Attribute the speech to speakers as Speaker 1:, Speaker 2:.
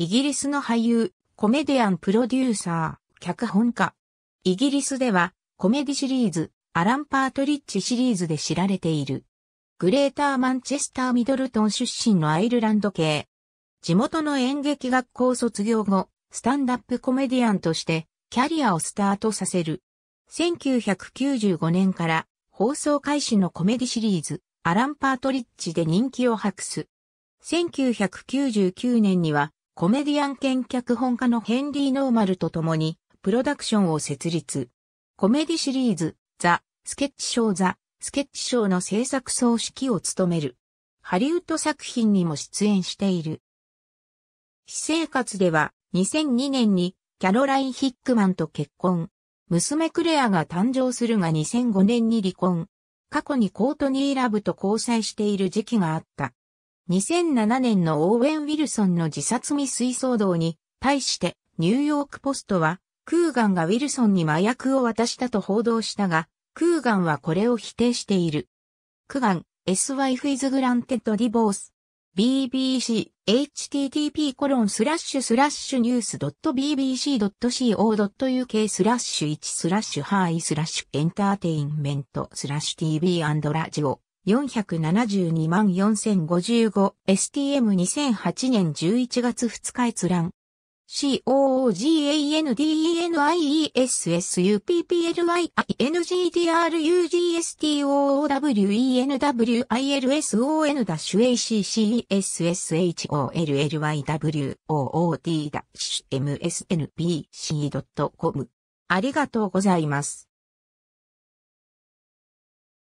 Speaker 1: イギリスの俳優、コメディアンプロデューサー、脚本家。イギリスでは、コメディシリーズ、アラン・パートリッジシリーズで知られている。グレーター・マンチェスター・ミドルトン出身のアイルランド系。地元の演劇学校卒業後、スタンダップコメディアンとして、キャリアをスタートさせる。1995年から、放送開始のコメディシリーズ、アラン・パートリッジで人気を博す。1999年には、コメディアン兼脚本家のヘンリー・ノーマルと共に、プロダクションを設立。コメディシリーズ、ザ・スケッチショーザ・スケッチショーの制作総指揮を務める。ハリウッド作品にも出演している。私生活では、2002年にキャロライン・ヒックマンと結婚。娘クレアが誕生するが2005年に離婚。過去にコートニー・ラブと交際している時期があった。2007年のオーウェン・ウィルソンの自殺未遂騒動に対してニューヨークポストはクーガンがウィルソンに麻薬を渡したと報道したが、クーガンはこれを否定している。クーガン、s y f is granted divorce bbc http コロンスラッシュスラッシュニュース .bbc.co.uk スラッシュ1スラッシュハイスラッシュエンターテインメントスラッシュ tv ラジオ472万 4055STM2008 年11月2日閲覧。c o o g a n d e n s u p l i n g g d r u s t o w e n w i l s o n a c c o l l y w o o d m s n b c o m ありがとうございます。